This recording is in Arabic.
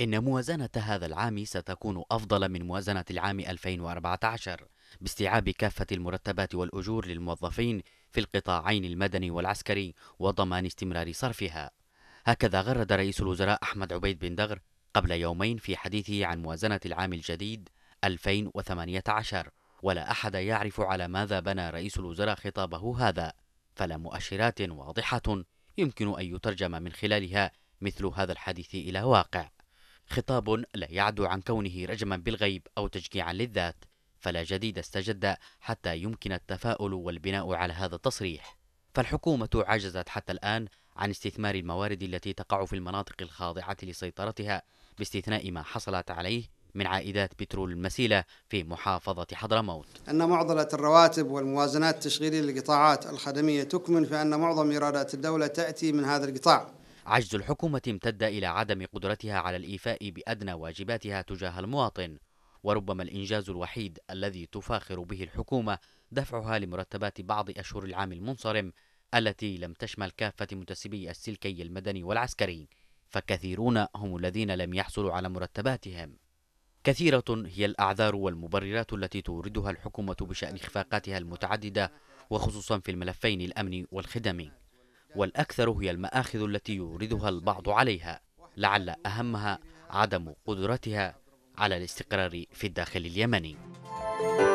إن موازنة هذا العام ستكون أفضل من موازنة العام 2014 باستيعاب كافة المرتبات والأجور للموظفين في القطاعين المدني والعسكري وضمان استمرار صرفها هكذا غرد رئيس الوزراء أحمد عبيد بن دغر قبل يومين في حديثه عن موازنة العام الجديد 2018 ولا أحد يعرف على ماذا بنى رئيس الوزراء خطابه هذا فلا مؤشرات واضحة يمكن أن يترجم من خلالها مثل هذا الحديث إلى واقع خطاب لا يعدو عن كونه رجما بالغيب أو تشجيعا للذات فلا جديد استجد حتى يمكن التفاؤل والبناء على هذا التصريح فالحكومة عجزت حتى الآن عن استثمار الموارد التي تقع في المناطق الخاضعة لسيطرتها باستثناء ما حصلت عليه من عائدات بترول المسيلة في محافظة حضرموت أن معضلة الرواتب والموازنات التشغيلية للقطاعات الخدمية تكمن في أن معظم إيرادات الدولة تأتي من هذا القطاع عجز الحكومة امتد إلى عدم قدرتها على الإيفاء بأدنى واجباتها تجاه المواطن وربما الإنجاز الوحيد الذي تفاخر به الحكومة دفعها لمرتبات بعض أشهر العام المنصرم التي لم تشمل كافة منتسبي السلكي المدني والعسكري فكثيرون هم الذين لم يحصلوا على مرتباتهم كثيرة هي الأعذار والمبررات التي توردها الحكومة بشأن إخفاقاتها المتعددة وخصوصا في الملفين الأمني والخدمي والأكثر هي المآخذ التي يوردها البعض عليها لعل أهمها عدم قدرتها على الاستقرار في الداخل اليمني